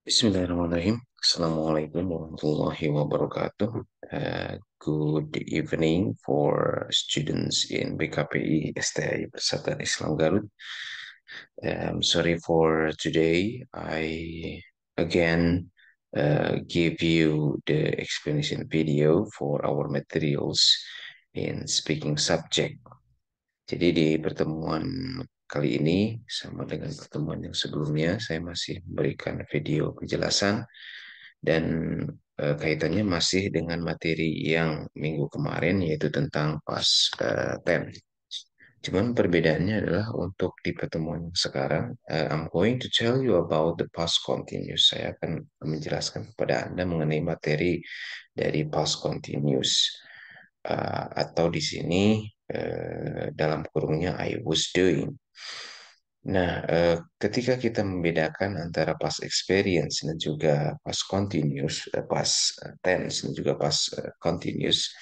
Bismillahirrahmanirrahim. Assalamualaikum warahmatullahi wabarakatuh. Uh, good evening for students in BKPI STI Persatuan Islam Garut. Um, sorry for today. I again uh, give you the explanation video for our materials in speaking subject. Jadi di pertemuan Kali ini, sama dengan pertemuan yang sebelumnya, saya masih memberikan video penjelasan dan e, kaitannya masih dengan materi yang minggu kemarin, yaitu tentang pas e, eh, tem. Cuman perbedaannya adalah untuk di pertemuan sekarang, e, I'm going to tell you about the past continuous. Saya akan menjelaskan kepada Anda mengenai materi dari past continuous. Uh, atau di sini dalam kurungnya I was doing. Nah, eh, ketika kita membedakan antara past experience dan juga past continuous, eh, past eh, tense dan juga past eh, continuous,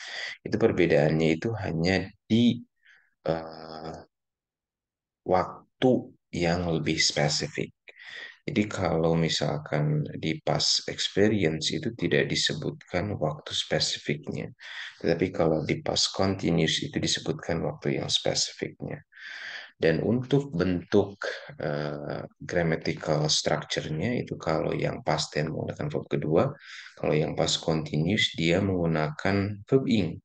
itu perbedaannya itu hanya di eh, waktu yang lebih spesifik. Jadi kalau misalkan di past experience itu tidak disebutkan waktu spesifiknya. Tetapi kalau di past continuous itu disebutkan waktu yang spesifiknya. Dan untuk bentuk uh, grammatical structure-nya itu kalau yang past tense menggunakan verb kedua, kalau yang past continuous dia menggunakan verb ing.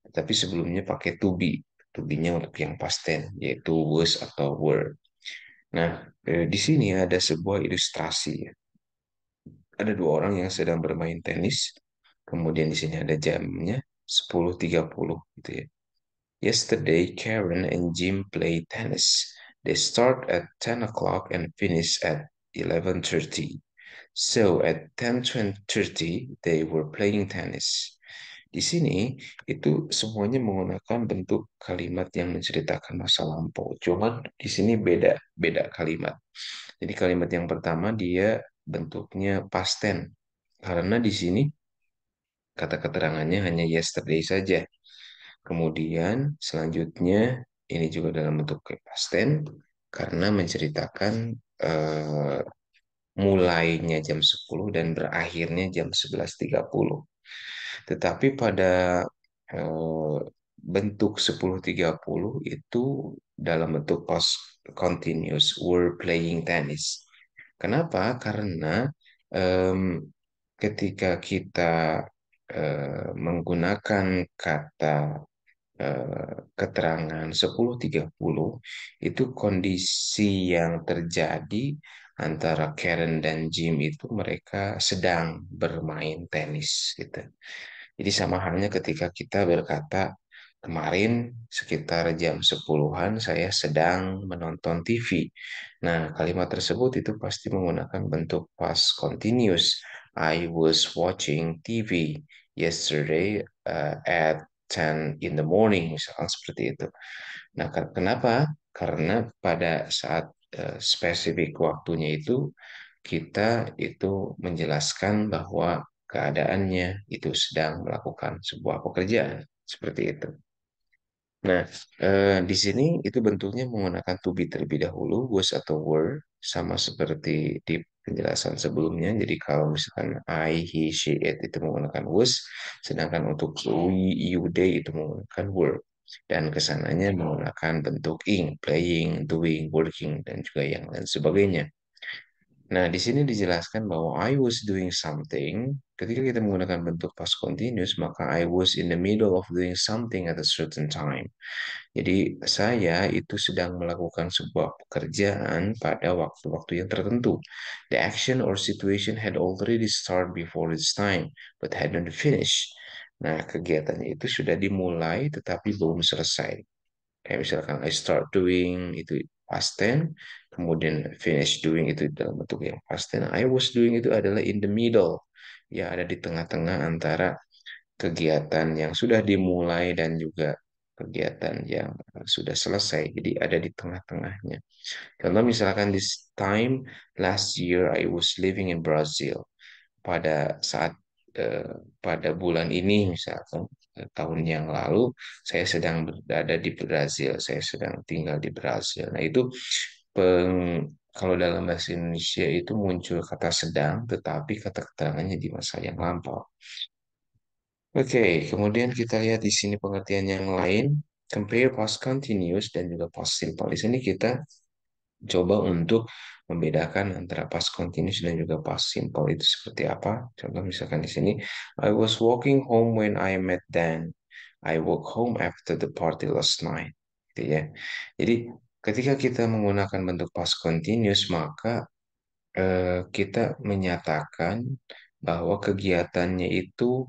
Tapi sebelumnya pakai to be. To be-nya untuk yang past tense yaitu was atau were. Nah, eh, di sini ada sebuah ilustrasi. Ada dua orang yang sedang bermain tenis. Kemudian di sini ada jamnya 10.30 gitu ya. Yesterday, Karen and Jim played tennis. They start at 10 o'clock and finish at 11.30. So at 10.30, they were playing tennis. Di sini, itu semuanya menggunakan bentuk kalimat yang menceritakan masa lampau. Cuma di sini beda, beda kalimat. Jadi kalimat yang pertama dia bentuknya past tense. Karena di sini kata keterangannya hanya yesterday saja. Kemudian selanjutnya ini juga dalam bentuk past karena menceritakan eh, mulainya jam 10 dan berakhirnya jam 11.30. Tetapi pada eh, bentuk 10.30 itu dalam bentuk post continuous were playing tennis. Kenapa? Karena um, ketika kita uh, menggunakan kata Eh, keterangan 10.30 itu kondisi yang terjadi antara Karen dan Jim itu mereka sedang bermain tenis gitu. Jadi sama halnya ketika kita berkata kemarin sekitar jam 10-an saya sedang menonton TV. Nah, kalimat tersebut itu pasti menggunakan bentuk past continuous. I was watching TV yesterday uh, at 10 in the morning misalkan seperti itu. Nah, kenapa? Karena pada saat eh, spesifik waktunya itu kita itu menjelaskan bahwa keadaannya itu sedang melakukan sebuah pekerjaan seperti itu. Nah, eh, di sini itu bentuknya menggunakan to be terlebih dahulu, was atau were, sama seperti di penjelasan sebelumnya. Jadi kalau misalkan I, he, she, it itu menggunakan was, sedangkan untuk we, you, they itu menggunakan were. Dan kesananya menggunakan bentuk ing, playing, doing, working, dan juga yang lain sebagainya. Nah, di sini dijelaskan bahwa I was doing something. Ketika kita menggunakan bentuk past continuous, maka I was in the middle of doing something at a certain time. Jadi, saya itu sedang melakukan sebuah pekerjaan pada waktu-waktu yang tertentu. The action or situation had already started before its time, but hadn't finished. Nah, kegiatannya itu sudah dimulai tetapi belum selesai. Kayak misalkan I start doing itu past tense, kemudian finish doing itu dalam bentuk yang past tense. Nah, I was doing itu adalah in the middle, ya ada di tengah-tengah antara kegiatan yang sudah dimulai dan juga kegiatan yang sudah selesai. Jadi ada di tengah-tengahnya. Kalau misalkan this time last year I was living in Brazil. Pada saat Eh, pada bulan ini misalkan eh, tahun yang lalu saya sedang berada di Brazil, saya sedang tinggal di Brazil. Nah, itu peng, kalau dalam bahasa Indonesia itu muncul kata sedang tetapi kata keterangannya di masa yang lampau. Oke, okay, kemudian kita lihat di sini pengertian yang lain, compare past continuous dan juga past simple. Di sini kita coba untuk membedakan antara past continuous dan juga past simple itu seperti apa. Contoh misalkan di sini, I was walking home when I met Dan. I walk home after the party last night. Gitu ya. Jadi ketika kita menggunakan bentuk past continuous maka eh, kita menyatakan bahwa kegiatannya itu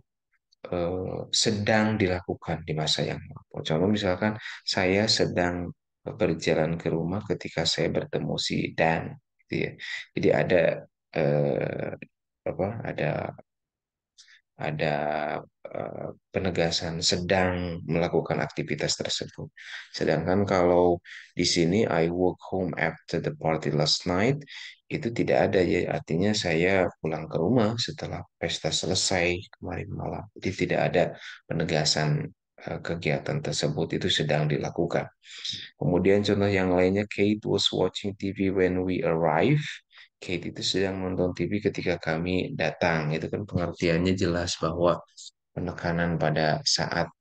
eh, sedang dilakukan di masa yang lalu. Contoh misalkan saya sedang berjalan ke rumah ketika saya bertemu si Dan gitu ya jadi ada eh, apa ada ada eh, penegasan sedang melakukan aktivitas tersebut sedangkan kalau di sini I walk home after the party last night itu tidak ada ya artinya saya pulang ke rumah setelah pesta selesai kemarin malam jadi tidak ada penegasan Eh, kegiatan tersebut itu sedang dilakukan. Kemudian contoh yang lainnya, Kate was watching TV when we arrive. Kate itu sedang menonton TV ketika kami datang. Itu kan pengertiannya jelas bahwa penekanan pada saat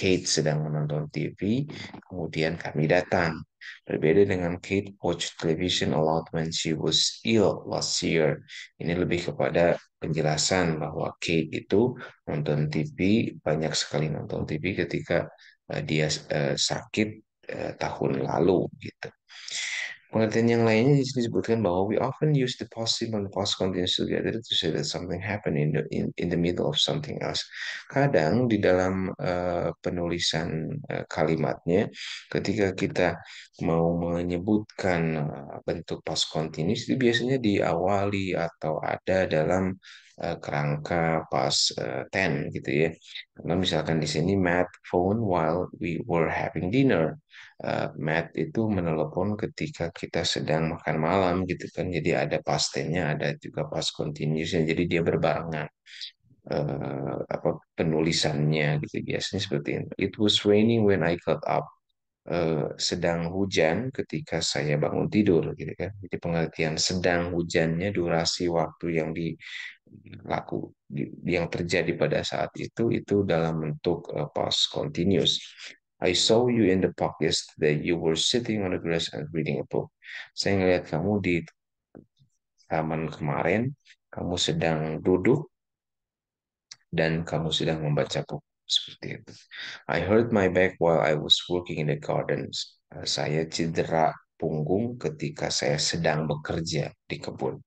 Kate sedang menonton TV, kemudian kami datang. Berbeda dengan Kate watch television a lot when she was ill last year. Ini lebih kepada penjelasan bahwa Kate itu nonton TV, banyak sekali nonton TV ketika eh, dia eh, sakit eh, tahun lalu gitu. Pengertian yang lainnya disebutkan bahwa we often use the possible and past continuous together to say that something happened in the in, in the middle of something else. Kadang di dalam uh, penulisan uh, kalimatnya, ketika kita mau menyebutkan uh, bentuk past continuous itu biasanya diawali atau ada dalam Eh, kerangka pas uh, eh, 10 gitu ya. Karena misalkan di sini Matt phone while we were having dinner. Uh, Matt itu menelepon ketika kita sedang makan malam gitu kan. Jadi ada pastenya ada juga pas continuousnya. Jadi dia berbarengan. Uh, apa penulisannya gitu biasanya seperti ini. It was raining when I got up. Eh, sedang hujan ketika saya bangun tidur gitu kan jadi pengertian sedang hujannya durasi waktu yang di yang terjadi pada saat itu itu dalam bentuk eh, past continuous I saw you in the park yesterday. You were sitting on the grass and reading a book. Saya melihat kamu di taman kemarin. Kamu sedang duduk dan kamu sedang membaca buku seperti itu. I hurt my back while I was working in the gardens. Eh, saya cedera punggung ketika saya sedang bekerja di kebun.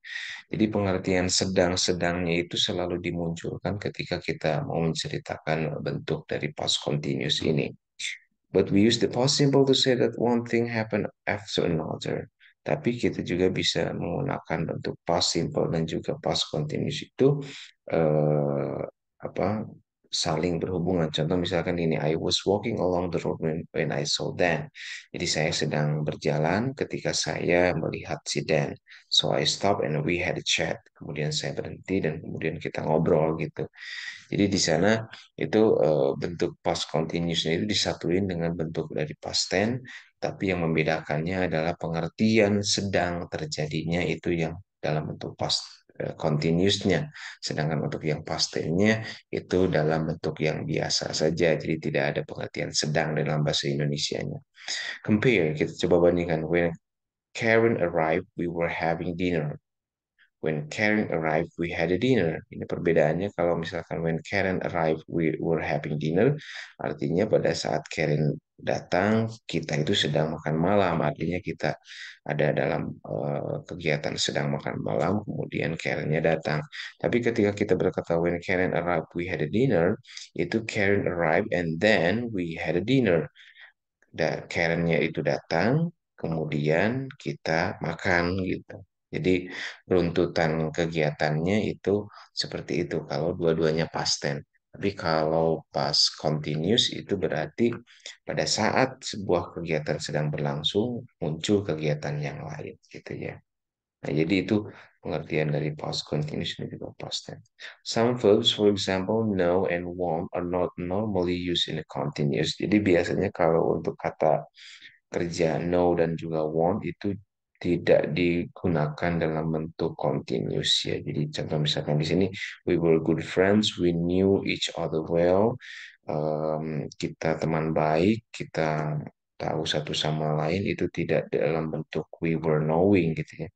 Jadi pengertian sedang-sedangnya itu selalu dimunculkan ketika kita mau menceritakan bentuk dari past continuous ini. But we use the past simple to say that one thing happened after another. Tapi kita juga bisa menggunakan bentuk past simple dan juga past continuous itu uh, apa saling berhubungan. Contoh misalkan ini, I was walking along the road when, I saw Dan. Jadi saya sedang berjalan ketika saya melihat si Dan. So I stopped and we had a chat. Kemudian saya berhenti dan kemudian kita ngobrol gitu. Jadi di sana itu eh, bentuk past continuousnya itu disatuin dengan bentuk dari past tense, tapi yang membedakannya adalah pengertian sedang terjadinya itu yang dalam bentuk past Eh, continuousnya. Sedangkan untuk yang pastelnya itu dalam bentuk yang biasa saja, jadi tidak ada pengertian sedang dalam bahasa Indonesia nya. Compare, kita coba bandingkan. When Karen arrived, we were having dinner when Karen arrived, we had a dinner. Ini perbedaannya kalau misalkan when Karen arrived, we were having dinner. Artinya pada saat Karen datang, kita itu sedang makan malam. Artinya kita ada dalam uh, kegiatan sedang makan malam, kemudian Karennya datang. Tapi ketika kita berkata when Karen arrived, we had a dinner, itu Karen arrived and then we had a dinner. Karennya itu datang, kemudian kita makan gitu. Jadi runtutan kegiatannya itu seperti itu kalau dua-duanya past tense. Tapi kalau past continuous itu berarti pada saat sebuah kegiatan sedang berlangsung muncul kegiatan yang lain gitu ya. Nah, jadi itu pengertian dari past continuous dan juga past tense. Some verbs, for example, know and want are not normally used in a continuous. Jadi biasanya kalau untuk kata kerja know dan juga want itu tidak digunakan dalam bentuk continuous ya. Jadi contoh misalkan di sini we were good friends, we knew each other well, um, kita teman baik, kita tahu satu sama lain itu tidak dalam bentuk we were knowing gitu ya.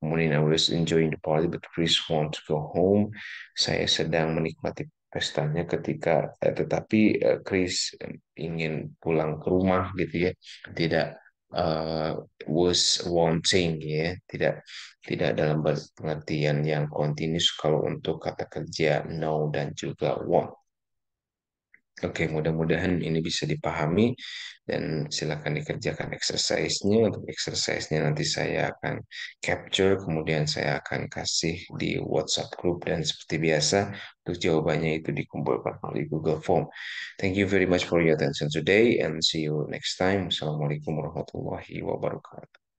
Kemudian I was enjoying the party but Chris wants to go home. Saya sedang menikmati pestanya ketika eh, tetapi eh, Chris ingin pulang ke rumah gitu ya. Tidak uh, was wanting ya tidak tidak dalam pengertian yang continuous kalau untuk kata kerja know dan juga want Oke, mudah-mudahan ini bisa dipahami dan silakan dikerjakan exercise-nya. Untuk exercise-nya nanti saya akan capture, kemudian saya akan kasih di WhatsApp group dan seperti biasa untuk jawabannya itu dikumpulkan melalui Google Form. Thank you very much for your attention today and see you next time. Assalamualaikum warahmatullahi wabarakatuh.